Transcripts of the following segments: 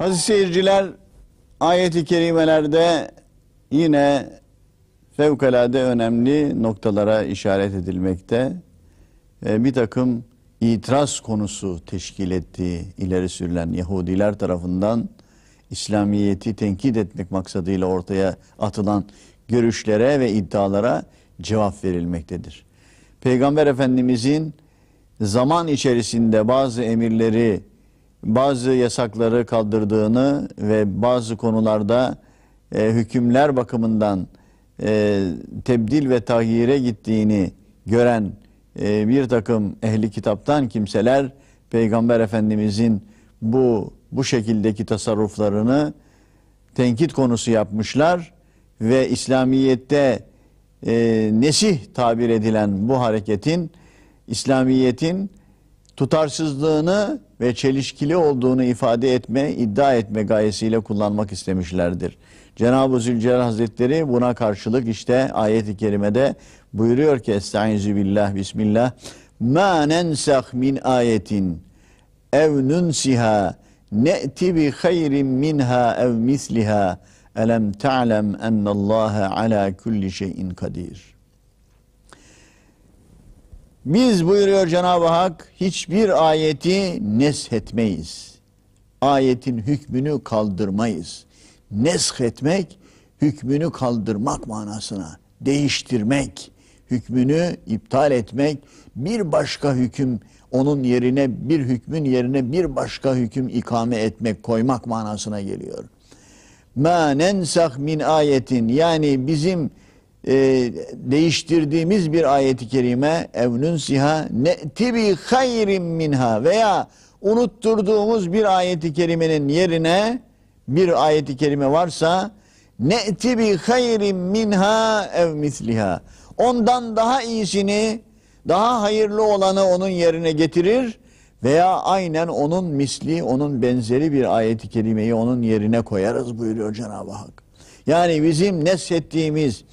Aziz seyirciler, ayet-i kerimelerde yine fevkalade önemli noktalara işaret edilmekte. Ee, bir takım itiraz konusu teşkil ettiği ileri sürülen Yahudiler tarafından İslamiyet'i tenkit etmek maksadıyla ortaya atılan görüşlere ve iddialara cevap verilmektedir. Peygamber Efendimizin zaman içerisinde bazı emirleri bazı yasakları kaldırdığını ve bazı konularda e, hükümler bakımından e, tebdil ve tahyire gittiğini gören e, bir takım ehli kitaptan kimseler Peygamber Efendimizin bu bu şekildeki tasarruflarını tenkit konusu yapmışlar ve İslamiyet'te e, nesih tabir edilen bu hareketin İslamiyet'in tutarsızlığını ve çelişkili olduğunu ifade etme, iddia etme gayesiyle kullanmak istemişlerdir. Cenab-ı Zülcelal Hazretleri buna karşılık işte ayet-i kerimede buyuruyor ki Estaizu billah bismillah Ma nensah min ayetin ev nunsiha ne'ti bi hayrin minha ev misliha elem ta'lem ennallâhe ala kulli şeyin kadir.'' Biz buyuruyor Cenab-ı Hak hiçbir ayeti neshetmeyiz. Ayetin hükmünü kaldırmayız. Neshetmek hükmünü kaldırmak manasına, değiştirmek, hükmünü iptal etmek, bir başka hüküm onun yerine bir hükmün yerine bir başka hüküm ikame etmek, koymak manasına geliyor. Ma nensah min ayetin yani bizim e, değiştirdiğimiz bir ayeti kerime evnün siha ne tibi hayrim minha veya unutturduğumuz bir ayeti kerimenin yerine bir ayeti kerime varsa ne tibi hayrim minha ev misliha ondan daha iyisini daha hayırlı olanı onun yerine getirir veya aynen onun misli, onun benzeri bir ayeti kerimeyi onun yerine koyarız buyuruyor Cenab-ı Hak. Yani bizim neshettiğimiz,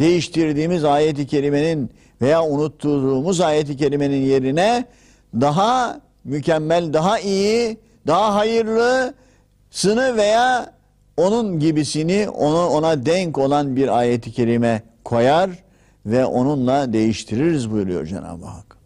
değiştirdiğimiz ayeti kerimenin veya unuttuğumuz ayeti kerimenin yerine daha mükemmel, daha iyi, daha hayırlı hayırlısını veya onun gibisini onu ona denk olan bir ayeti kerime koyar ve onunla değiştiririz buyuruyor Cenab-ı Hak.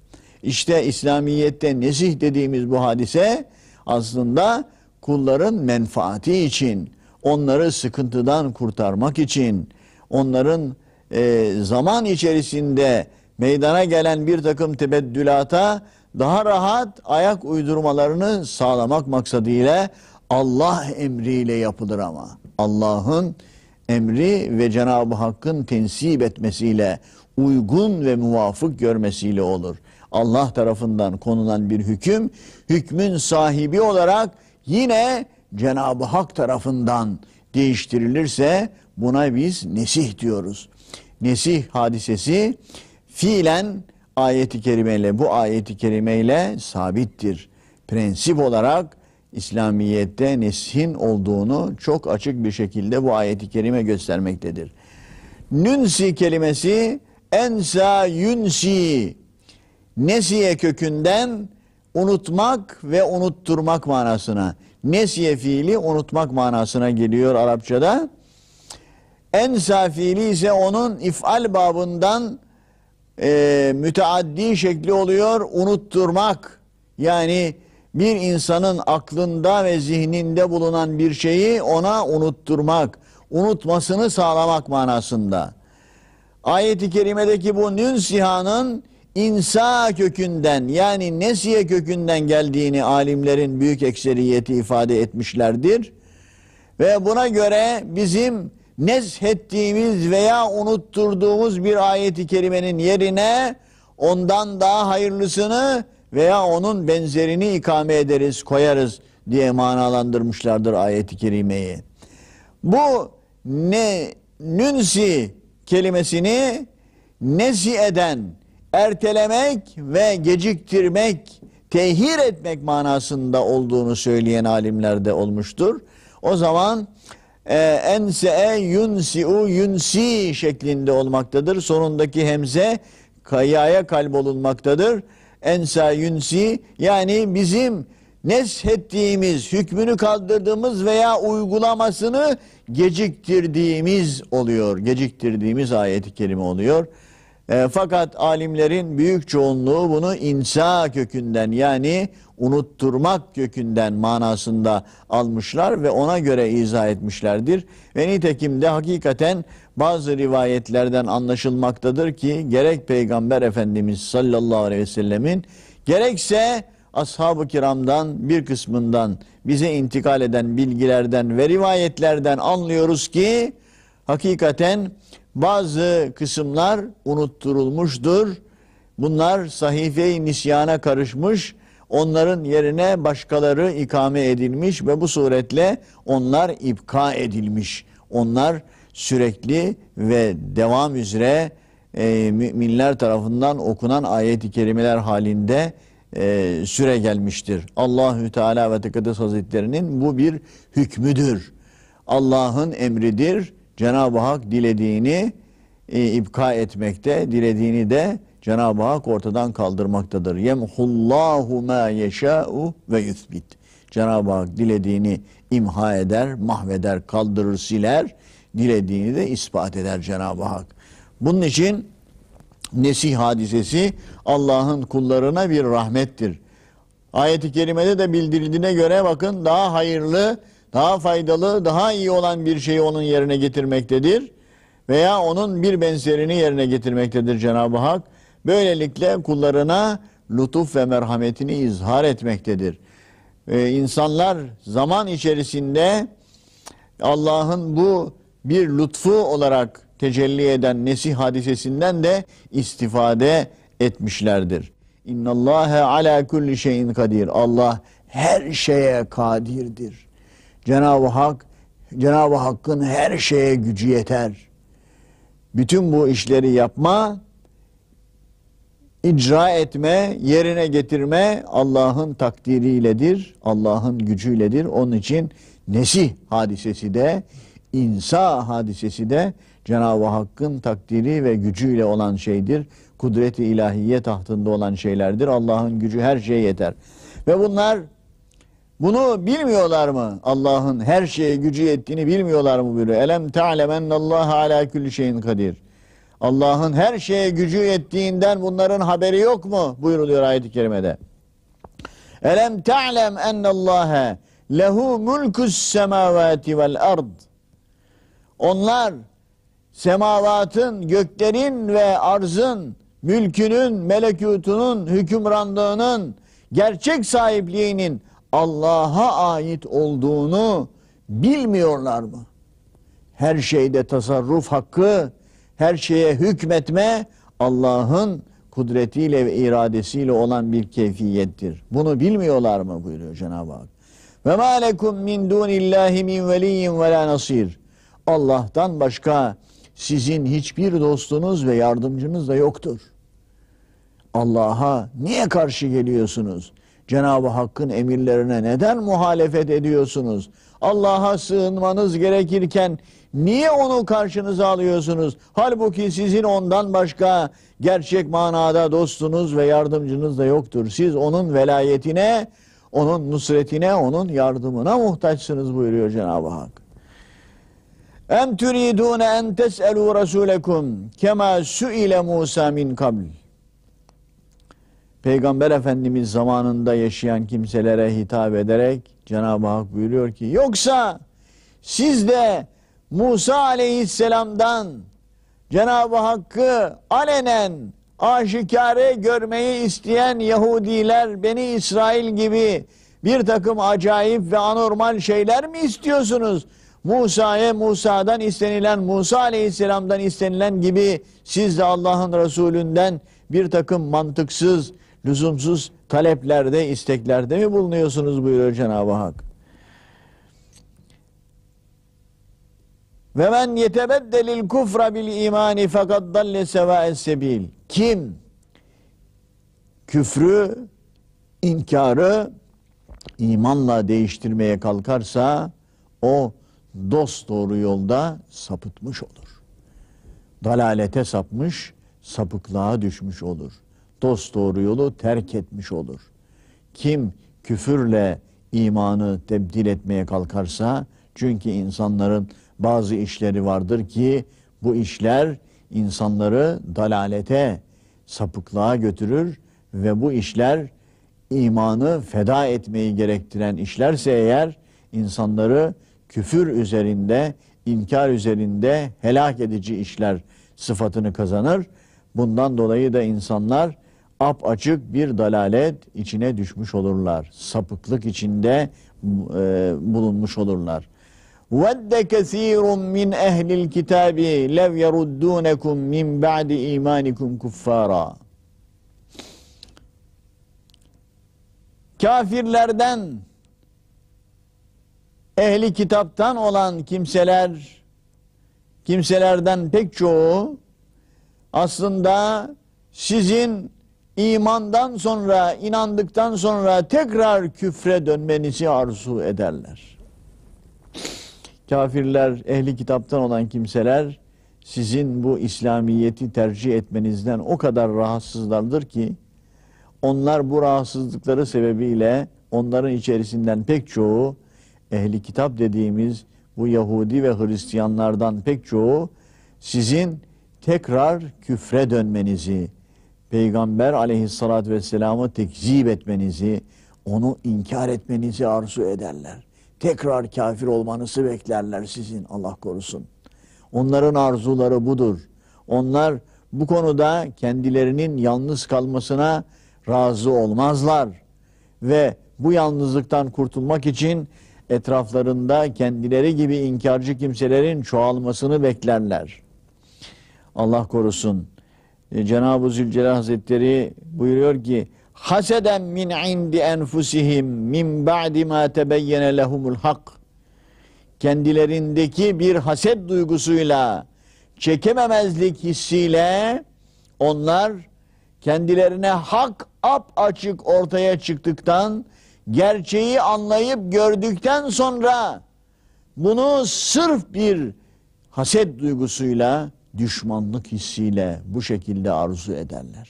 İşte İslamiyet'te nesih dediğimiz bu hadise aslında kulların menfaati için, onları sıkıntıdan kurtarmak için, onların e, zaman içerisinde meydana gelen bir takım tebeddülata daha rahat ayak uydurmalarını sağlamak maksadıyla Allah emriyle yapılır ama. Allah'ın emri ve Cenab-ı Hakk'ın tensip etmesiyle, uygun ve muvafık görmesiyle olur. Allah tarafından konulan bir hüküm, hükmün sahibi olarak yine Cenab-ı Hak tarafından değiştirilirse buna biz nesih diyoruz. Nesih hadisesi fiilen ayeti kerimeyle bu ayeti kerimeyle sabittir. Prensip olarak İslamiyet'te neshin olduğunu çok açık bir şekilde bu ayeti kerime göstermektedir. Nünsi kelimesi ensa yünsi nesiye kökünden unutmak ve unutturmak manasına. Nesiye fiili unutmak manasına geliyor Arapçada. En safili ise onun ifal babından e, müteaddi şekli oluyor unutturmak. Yani bir insanın aklında ve zihninde bulunan bir şeyi ona unutturmak, unutmasını sağlamak manasında. Ayet-i kerimedeki bu nün sihanın insa kökünden yani nesiye kökünden geldiğini alimlerin büyük ekseriyeti ifade etmişlerdir. Ve buna göre bizim nezhettiğimiz veya unutturduğumuz bir ayeti kerimenin yerine ondan daha hayırlısını veya onun benzerini ikame ederiz, koyarız diye manalandırmışlardır ayeti kerimeyi. Bu ne nünsi kelimesini nesi eden, ertelemek ve geciktirmek, tehir etmek manasında olduğunu söyleyen alimlerde olmuştur. O zaman e, ense'e yunsi'u yunsi şeklinde olmaktadır. Sonundaki hemze kayaya kalbolunmaktadır. Ensa yunsi yani bizim neshettiğimiz, hükmünü kaldırdığımız veya uygulamasını geciktirdiğimiz oluyor. Geciktirdiğimiz ayeti kerime oluyor. E, fakat alimlerin büyük çoğunluğu bunu insa kökünden yani unutturmak kökünden manasında almışlar ve ona göre izah etmişlerdir. Ve nitekim de hakikaten bazı rivayetlerden anlaşılmaktadır ki gerek Peygamber Efendimiz sallallahu aleyhi ve sellemin gerekse ashab-ı kiramdan bir kısmından bize intikal eden bilgilerden ve rivayetlerden anlıyoruz ki hakikaten bazı kısımlar unutturulmuştur. Bunlar sahife-i nisyana karışmış, onların yerine başkaları ikame edilmiş ve bu suretle onlar ipka edilmiş. Onlar sürekli ve devam üzere e, müminler tarafından okunan ayet-i kerimeler halinde e, süre gelmiştir. Allahü Teala ve Tekaddes Hazretlerinin bu bir hükmüdür. Allah'ın emridir Cenab-ı Hak dilediğini e, ipka etmekte, dilediğini de Cenab-ı Hak ortadan kaldırmaktadır. Yemhullahu ma yeşâ'u ve yuthbit. Cenab-ı Hak dilediğini imha eder, mahveder, kaldırır, siler. Dilediğini de ispat eder Cenab-ı Hak. Bunun için nesih hadisesi Allah'ın kullarına bir rahmettir. Ayet-i kerimede de bildirildiğine göre bakın daha hayırlı daha faydalı, daha iyi olan bir şeyi onun yerine getirmektedir. Veya onun bir benzerini yerine getirmektedir Cenab-ı Hak. Böylelikle kullarına lütuf ve merhametini izhar etmektedir. Ee, insanlar zaman içerisinde Allah'ın bu bir lütfu olarak tecelli eden nesih hadisesinden de istifade etmişlerdir. İnna İnnallâhe ala kulli şeyin kadir. Allah her şeye kadirdir. Cenab-ı Hak Cenab-ı Hakk'ın her şeye gücü yeter. Bütün bu işleri yapma, icra etme, yerine getirme Allah'ın takdiriyledir, Allah'ın gücüyledir. Onun için nesih hadisesi de, insa hadisesi de Cenab-ı Hakk'ın takdiri ve gücüyle olan şeydir. Kudreti ilahiye tahtında olan şeylerdir. Allah'ın gücü her şeye yeter. Ve bunlar bunu bilmiyorlar mı? Allah'ın her şeye gücü yettiğini bilmiyorlar mı buyuruyor. Elem te'lemennallahu ala külli şeyin kadir. Allah'ın her şeye gücü yettiğinden bunların haberi yok mu? Buyuruluyor ayet-i kerimede. Elem en ennallâhe lehu mulkus semavati vel ard. Onlar semavatın, göklerin ve arzın, mülkünün, melekutunun, hükümranlığının, gerçek sahipliğinin Allah'a ait olduğunu bilmiyorlar mı? Her şeyde tasarruf hakkı, her şeye hükmetme Allah'ın kudretiyle ve iradesiyle olan bir keyfiyettir. Bunu bilmiyorlar mı buyuruyor Cenab-ı Hak. Ve ma lekum min dunillahi min veliyyin ve la nasir. Allah'tan başka sizin hiçbir dostunuz ve yardımcınız da yoktur. Allah'a niye karşı geliyorsunuz? Cenab-ı Hakk'ın emirlerine neden muhalefet ediyorsunuz? Allah'a sığınmanız gerekirken niye onu karşınıza alıyorsunuz? Halbuki sizin ondan başka gerçek manada dostunuz ve yardımcınız da yoktur. Siz onun velayetine, onun nusretine, onun yardımına muhtaçsınız buyuruyor Cenab-ı Hak. Em turidun en tes'elu rasulekum kema su'ile Musa min kabl. Peygamber Efendimiz zamanında yaşayan kimselere hitap ederek Cenab-ı Hak buyuruyor ki yoksa siz de Musa aleyhisselamdan Cenab-ı Hakk'ı alenen aşikare görmeyi isteyen Yahudiler Beni İsrail gibi bir takım acayip ve anormal şeyler mi istiyorsunuz? Musa'ya Musa'dan istenilen, Musa aleyhisselamdan istenilen gibi siz de Allah'ın Resulünden bir takım mantıksız lüzumsuz taleplerde, isteklerde mi bulunuyorsunuz buyuruyor Cenab-ı Hak. Ve men yetebeddelil kufra bil imani fakat dalle sevâes sebil. Kim küfrü, inkarı imanla değiştirmeye kalkarsa o dost doğru yolda sapıtmış olur. Dalalete sapmış, sapıklığa düşmüş olur dosdoğru yolu terk etmiş olur. Kim küfürle imanı tebdil etmeye kalkarsa çünkü insanların bazı işleri vardır ki bu işler insanları dalalete, sapıklığa götürür ve bu işler imanı feda etmeyi gerektiren işlerse eğer insanları küfür üzerinde, inkar üzerinde helak edici işler sıfatını kazanır. Bundan dolayı da insanlar ap açık bir dalalet içine düşmüş olurlar. Sapıklık içinde e, bulunmuş olurlar. وَدَّ كَثِيرٌ مِّنْ اَهْلِ الْكِتَابِ لَوْ يَرُدُّونَكُمْ مِّنْ بَعْدِ اِيمَانِكُمْ كُفَّارًا Kafirlerden, ehli kitaptan olan kimseler, kimselerden pek çoğu aslında sizin imandan sonra, inandıktan sonra tekrar küfre dönmenizi arzu ederler. Kafirler, ehli kitaptan olan kimseler sizin bu İslamiyeti tercih etmenizden o kadar rahatsızlardır ki onlar bu rahatsızlıkları sebebiyle onların içerisinden pek çoğu ehli kitap dediğimiz bu Yahudi ve Hristiyanlardan pek çoğu sizin tekrar küfre dönmenizi, Peygamber aleyhissalatü vesselam'ı tekzip etmenizi, onu inkar etmenizi arzu ederler. Tekrar kafir olmanızı beklerler sizin Allah korusun. Onların arzuları budur. Onlar bu konuda kendilerinin yalnız kalmasına razı olmazlar. Ve bu yalnızlıktan kurtulmak için etraflarında kendileri gibi inkarcı kimselerin çoğalmasını beklerler. Allah korusun e, Cenab-ı Zülcelal Hazretleri buyuruyor ki haseden min indi enfusihim min ba'di ma tebeyyene lehumul hak kendilerindeki bir haset duygusuyla çekememezlik hissiyle onlar kendilerine hak ap açık ortaya çıktıktan gerçeği anlayıp gördükten sonra bunu sırf bir haset duygusuyla düşmanlık hissiyle bu şekilde arzu ederler.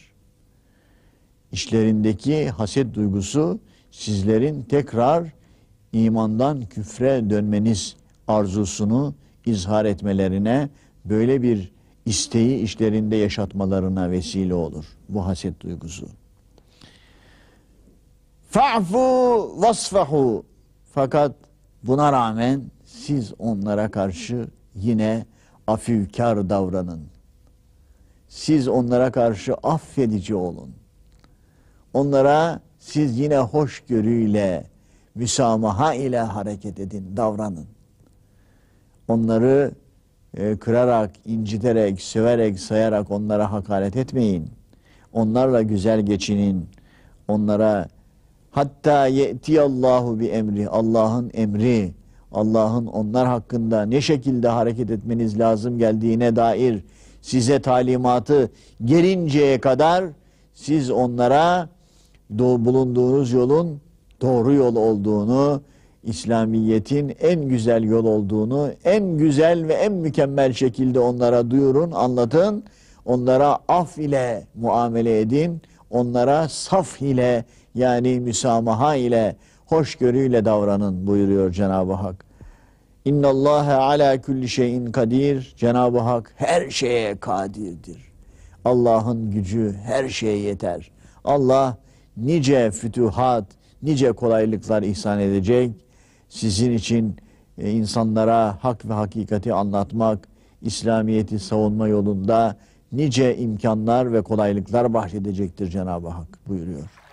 İşlerindeki haset duygusu sizlerin tekrar imandan küfre dönmeniz arzusunu izhar etmelerine böyle bir isteği işlerinde yaşatmalarına vesile olur bu haset duygusu. Fa'fu vasfahu fakat buna rağmen siz onlara karşı yine afivkar davranın. Siz onlara karşı affedici olun. Onlara siz yine hoşgörüyle, müsamaha ile hareket edin, davranın. Onları e, kırarak, inciterek, söverek, sayarak onlara hakaret etmeyin. Onlarla güzel geçinin. Onlara hatta ye'tiyallahu bi emri, Allah'ın emri, Allah'ın onlar hakkında ne şekilde hareket etmeniz lazım geldiğine dair size talimatı gelinceye kadar siz onlara bulunduğunuz yolun doğru yol olduğunu, İslamiyet'in en güzel yol olduğunu, en güzel ve en mükemmel şekilde onlara duyurun, anlatın. Onlara af ile muamele edin. Onlara saf ile yani müsamaha ile hoşgörüyle davranın buyuruyor Cenab-ı Hak. İnna Allaha ala kulli şeyin kadir. Cenab-ı Hak her şeye kadirdir. Allah'ın gücü her şeye yeter. Allah nice fütühat, nice kolaylıklar ihsan edecek. Sizin için e, insanlara hak ve hakikati anlatmak, İslamiyeti savunma yolunda nice imkanlar ve kolaylıklar bahşedecektir Cenab-ı Hak buyuruyor.